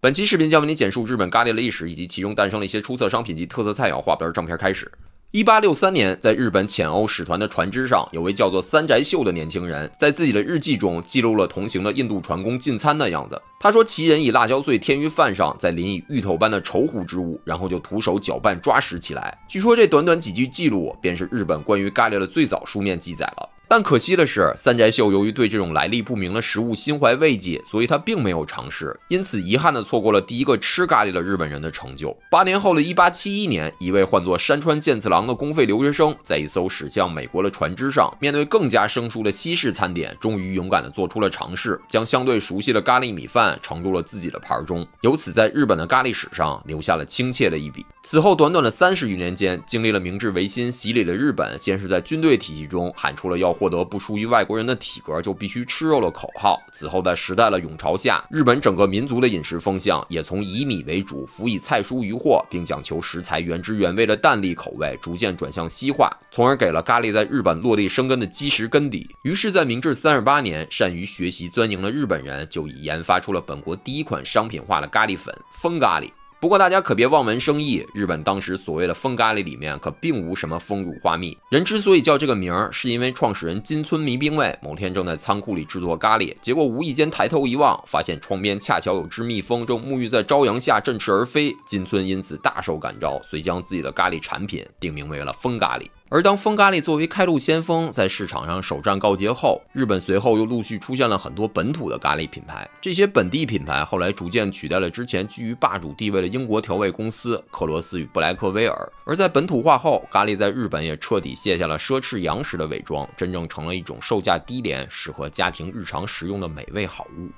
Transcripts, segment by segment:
本期视频将为您简述日本咖喱的历史以及其中诞生了一些出色商品及特色菜肴。话不正片开始。一八六三年，在日本遣欧使团的船只上，有位叫做三宅秀的年轻人，在自己的日记中记录了同行的印度船工进餐的样子。他说，其人以辣椒碎添于饭上，在淋以芋头般的稠糊之物，然后就徒手搅拌抓食起来。据说这短短几句记录，便是日本关于咖喱的最早书面记载了。但可惜的是，三宅秀由于对这种来历不明的食物心怀畏惧，所以他并没有尝试，因此遗憾地错过了第一个吃咖喱的日本人的成就。八年后的一八七一年，一位唤作山川健次郎的公费留学生，在一艘驶向美国的船只上，面对更加生疏的西式餐点，终于勇敢地做出了尝试，将相对熟悉的咖喱米饭盛入了自己的盘中，由此在日本的咖喱史上留下了亲切的一笔。此后短短的三十余年间，经历了明治维新洗礼的日本，先是在军队体系中喊出了要。获得不输于外国人的体格，就必须吃肉的口号此后，在时代的涌潮下，日本整个民族的饮食风向也从以米为主，辅以菜蔬鱼货，并讲求食材原汁原味的淡丽口味，逐渐转向西化，从而给了咖喱在日本落地生根的基石根底。于是，在明治三十八年，善于学习钻营的日本人就已研发出了本国第一款商品化的咖喱粉——风咖喱。不过大家可别望文生义，日本当时所谓的风咖喱里面可并无什么风乳花蜜。人之所以叫这个名儿，是因为创始人金村弥兵卫某天正在仓库里制作咖喱，结果无意间抬头一望，发现窗边恰巧有只蜜蜂正沐浴在朝阳下振翅而飞。金村因此大受感召，遂将自己的咖喱产品定名为了风咖喱。而当风咖喱作为开路先锋在市场上首战告捷后，日本随后又陆续出现了很多本土的咖喱品牌。这些本地品牌后来逐渐取代了之前居于霸主地位的英国调味公司克罗斯与布莱克威尔。而在本土化后，咖喱在日本也彻底卸下了奢侈洋食的伪装，真正成了一种售价低廉、适合家庭日常食用的美味好物。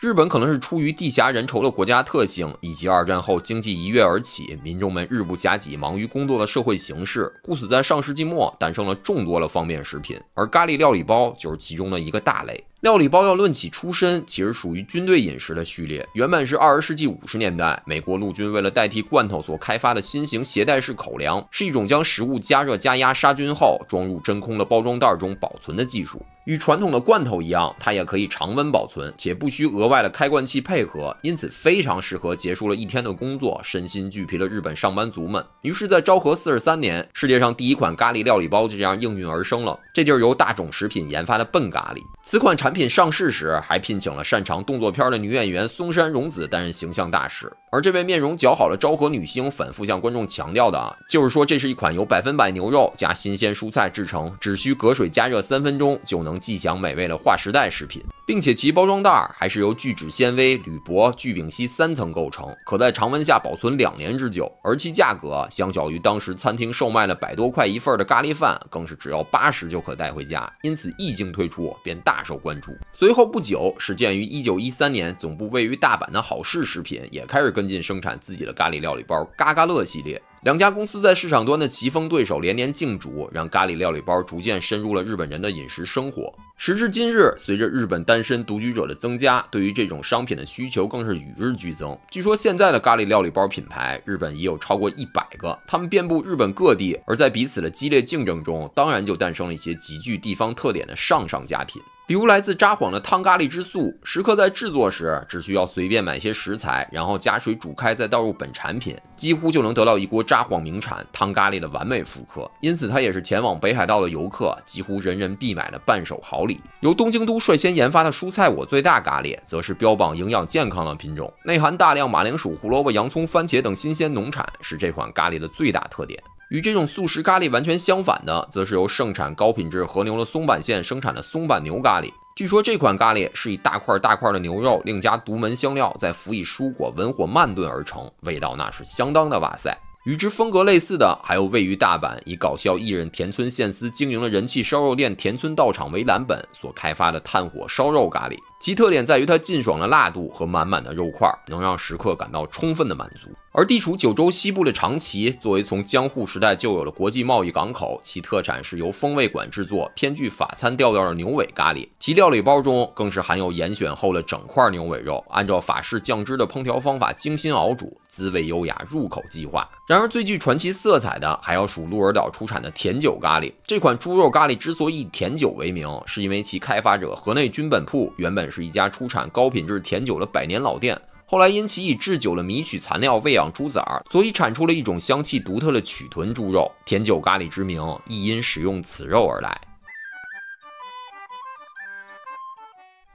日本可能是出于地狭人稠的国家特性，以及二战后经济一跃而起，民众们日不暇几，忙于工作的社会形势，故此在上世纪末诞生了众多的方便食品。而咖喱料理包就是其中的一个大类。料理包要论起出身，其实属于军队饮食的序列。原本是二十世纪五十年代美国陆军为了代替罐头所开发的新型携带式口粮，是一种将食物加热、加压、杀菌后装入真空的包装袋中保存的技术。与传统的罐头一样，它也可以常温保存，且不需额外的开罐器配合，因此非常适合结束了一天的工作、身心俱疲的日本上班族们。于是，在昭和四十三年，世界上第一款咖喱料理包就这样应运而生了。这就是由大众食品研发的笨咖喱。此款产品上市时，还聘请了擅长动作片的女演员松山荣子担任形象大使。而这位面容姣好的昭和女星反复向观众强调的啊，就是说这是一款由百分百牛肉加新鲜蔬菜制成，只需隔水加热三分钟就能。既享美味的划时代食品，并且其包装袋还是由聚酯纤维、铝箔、聚丙烯三层构成，可在常温下保存两年之久。而其价格相较于当时餐厅售卖的百多块一份的咖喱饭，更是只要八十就可带回家，因此一经推出便大受关注。随后不久，始建于一九一三年、总部位于大阪的好市食品也开始跟进生产自己的咖喱料理包——嘎嘎乐系列。两家公司在市场端的棋逢对手，连连竞逐，让咖喱料理包逐渐深入了日本人的饮食生活。时至今日，随着日本单身独居者的增加，对于这种商品的需求更是与日俱增。据说，现在的咖喱料理包品牌，日本已有超过一百个，他们遍布日本各地。而在彼此的激烈竞争中，当然就诞生了一些极具地方特点的上上佳品。比如来自札幌的汤咖喱之素，食客在制作时只需要随便买些食材，然后加水煮开，再倒入本产品，几乎就能得到一锅札幌名产汤咖喱的完美复刻。因此，它也是前往北海道的游客几乎人人必买的伴手好礼。由东京都率先研发的蔬菜我最大咖喱，则是标榜营养健康的品种，内含大量马铃薯、胡萝卜、洋葱、番茄等新鲜农产，是这款咖喱的最大特点。与这种素食咖喱完全相反的，则是由盛产高品质和牛的松阪县生产的松阪牛咖喱。据说这款咖喱是以大块大块的牛肉，另加独门香料，再辅以蔬果，文火慢炖而成，味道那是相当的哇塞。与之风格类似的，还有位于大阪以搞笑艺人田村宪司经营的人气烧肉店田村道场为蓝本所开发的炭火烧肉咖喱。其特点在于它劲爽的辣度和满满的肉块，能让食客感到充分的满足。而地处九州西部的长崎，作为从江户时代就有了国际贸易港口，其特产是由风味馆制作、偏具法餐调调的牛尾咖喱。其料理包中更是含有严选后的整块牛尾肉，按照法式酱汁的烹调方法精心熬煮，滋味优雅，入口即化。然而最具传奇色彩的，还要数鹿儿岛出产的甜酒咖喱。这款猪肉咖喱之所以甜酒为名，是因为其开发者河内军本铺原本。是一家出产高品质甜酒的百年老店。后来因其以制酒的米曲残料喂养猪崽儿，所以产出了一种香气独特的曲豚猪肉。甜酒咖喱之名亦因食用此肉而来。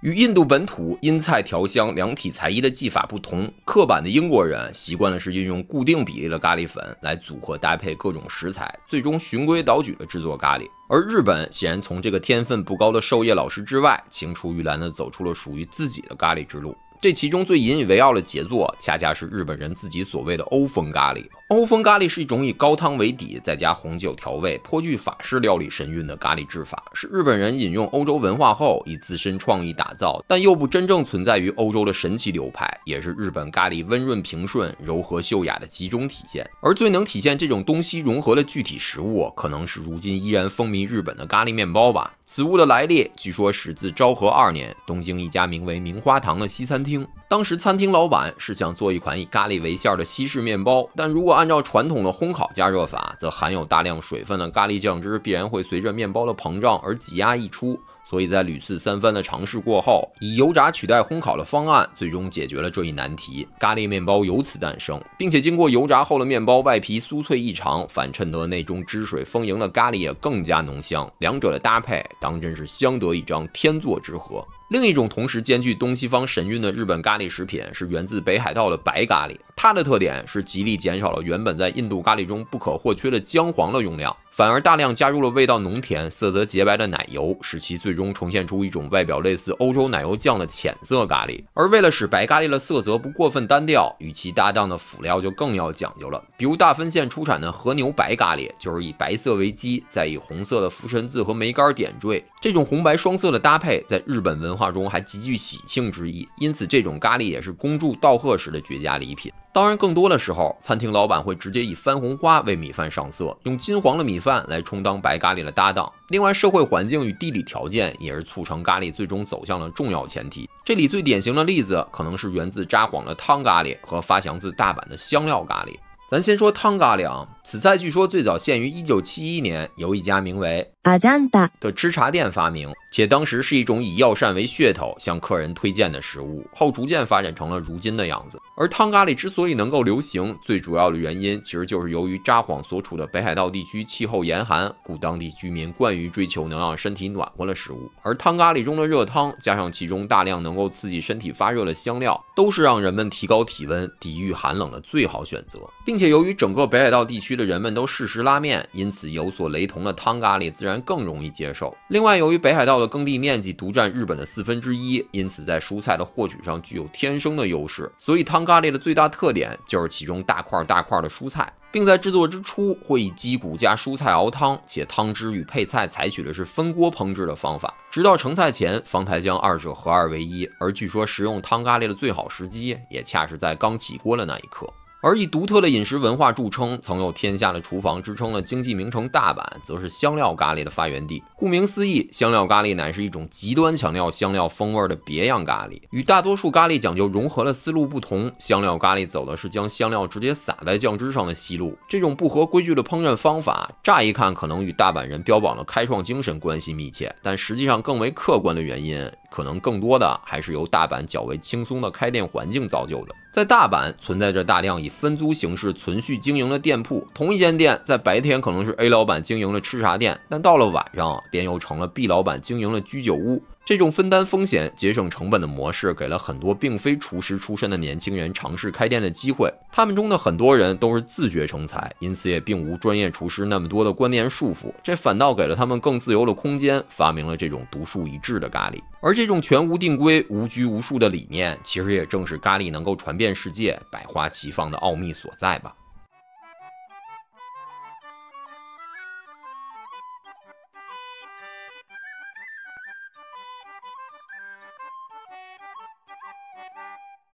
与印度本土因菜调香量体裁衣的技法不同，刻板的英国人习惯的是运用固定比例的咖喱粉来组合搭配各种食材，最终循规蹈矩的制作咖喱。而日本显然从这个天分不高的授业老师之外，青出于蓝的走出了属于自己的咖喱之路。这其中最引以为傲的杰作，恰恰是日本人自己所谓的欧风咖喱。欧风咖喱是一种以高汤为底，再加红酒调味，颇具法式料理神韵的咖喱制法，是日本人引用欧洲文化后以自身创意打造，但又不真正存在于欧洲的神奇流派，也是日本咖喱温润平顺、柔和秀雅的集中体现。而最能体现这种东西融合的具体食物，可能是如今依然风靡日本的咖喱面包吧。此物的来历，据说始自昭和二年，东京一家名为明花堂的西餐厅，当时餐厅老板是想做一款以咖喱为馅的西式面包，但如果按按照传统的烘烤加热法，则含有大量水分的咖喱酱汁必然会随着面包的膨胀而挤压溢出，所以在屡次三番的尝试过后，以油炸取代烘烤的方案最终解决了这一难题，咖喱面包由此诞生，并且经过油炸后的面包外皮酥脆异常，反衬得内中汁水丰盈的咖喱也更加浓香，两者的搭配当真是相得益彰，天作之合。另一种同时兼具东西方神韵的日本咖喱食品是源自北海道的白咖喱，它的特点是极力减少了原本在印度咖喱中不可或缺的姜黄的用量，反而大量加入了味道浓甜、色泽洁白的奶油，使其最终呈现出一种外表类似欧洲奶油酱的浅色咖喱。而为了使白咖喱的色泽不过分单调，与其搭档的辅料就更要讲究了。比如大分县出产的和牛白咖喱，就是以白色为基，再以红色的福神字和梅干点缀，这种红白双色的搭配在日本文化。中还极具喜庆之意，因此这种咖喱也是恭祝道贺时的绝佳礼品。当然，更多的时候，餐厅老板会直接以番红花为米饭上色，用金黄的米饭来充当白咖喱的搭档。另外，社会环境与地理条件也是促成咖喱最终走向的重要前提。这里最典型的例子可能是源自札幌的汤咖喱和发祥自大阪的香料咖喱。咱先说汤咖喱啊。此菜据说最早限于一九七一年，由一家名为阿酱达的吃茶店发明，且当时是一种以药膳为噱头向客人推荐的食物。后逐渐发展成了如今的样子。而汤咖喱之所以能够流行，最主要的原因其实就是由于札幌所处的北海道地区气候严寒，故当地居民惯于追求能让身体暖和的食物。而汤咖喱中的热汤，加上其中大量能够刺激身体发热的香料，都是让人们提高体温、抵御寒冷的最好选择。并且由于整个北海道地区，的人们都嗜食拉面，因此有所雷同的汤咖喱自然更容易接受。另外，由于北海道的耕地面积独占日本的四分之一，因此在蔬菜的获取上具有天生的优势。所以，汤咖喱的最大特点就是其中大块大块的蔬菜，并在制作之初会以鸡骨加蔬菜熬汤，且汤汁与配菜采取的是分锅烹制的方法，直到成菜前方才将二者合二为一。而据说食用汤咖喱的最好时机，也恰是在刚起锅的那一刻。而以独特的饮食文化著称，曾有“天下的厨房”之称的经济名城大阪，则是香料咖喱的发源地。顾名思义，香料咖喱乃是一种极端强调香料风味的别样咖喱。与大多数咖喱讲究融合的思路不同，香料咖喱走的是将香料直接撒在酱汁上的西路。这种不合规矩的烹饪方法，乍一看可能与大阪人标榜的开创精神关系密切，但实际上更为客观的原因，可能更多的还是由大阪较为轻松的开店环境造就的。在大阪存在着大量以分租形式存续经营的店铺。同一间店在白天可能是 A 老板经营的吃茶店，但到了晚上便又成了 B 老板经营的居酒屋。这种分担风险、节省成本的模式，给了很多并非厨师出身的年轻人尝试开店的机会。他们中的很多人都是自学成才，因此也并无专业厨师那么多的观念束缚，这反倒给了他们更自由的空间，发明了这种独树一帜的咖喱。而这种全无定规、无拘无束的理念，其实也正是咖喱能够传遍世界、百花齐放的奥秘所在吧。